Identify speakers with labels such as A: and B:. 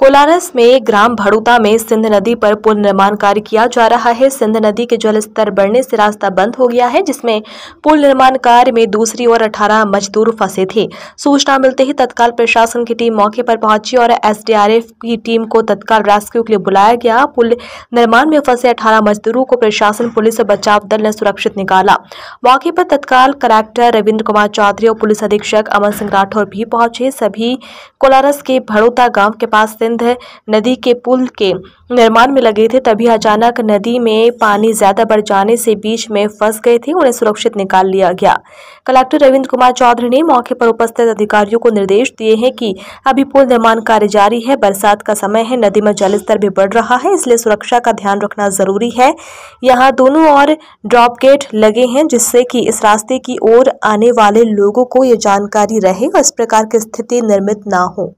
A: कोलारस में ग्राम भड़ूता में सिंध नदी पर पुल निर्माण कार्य किया जा रहा है सिंध नदी के जलस्तर बढ़ने से रास्ता बंद हो गया है जिसमें पुल निर्माण कार्य में दूसरी ओर 18 मजदूर फंसे थे सूचना मिलते ही तत्काल प्रशासन की टीम मौके पर पहुंची और एसडीआरएफ की टीम को तत्काल रेस्क्यू के लिए बुलाया गया पुल निर्माण में फंसे अठारह मजदूरों को प्रशासन पुलिस और बचाव दल ने सुरक्षित निकाला मौके पर तत्काल कलेक्टर रविन्द्र कुमार चौधरी और पुलिस अधीक्षक अमन सिंह राठौर भी पहुंचे सभी कोलारस के भड़ोता गाँव के पास सिंध नदी के पुल के निर्माण में लगे थे तभी अचानक नदी में पानी ज्यादा बढ़ जाने से बीच में फंस गए थे उन्हें सुरक्षित निकाल लिया गया कलेक्टर रविंद्र कुमार चौधरी ने मौके पर उपस्थित अधिकारियों को निर्देश दिए हैं कि अभी पुल निर्माण कार्य जारी है बरसात का समय है नदी में जलस्तर भी बढ़ रहा है इसलिए सुरक्षा का ध्यान रखना जरूरी है यहाँ दोनों और ड्रॉप गेट लगे हैं जिससे कि इस रास्ते की ओर आने वाले लोगों को ये जानकारी रहे और इस प्रकार की स्थिति निर्मित ना हो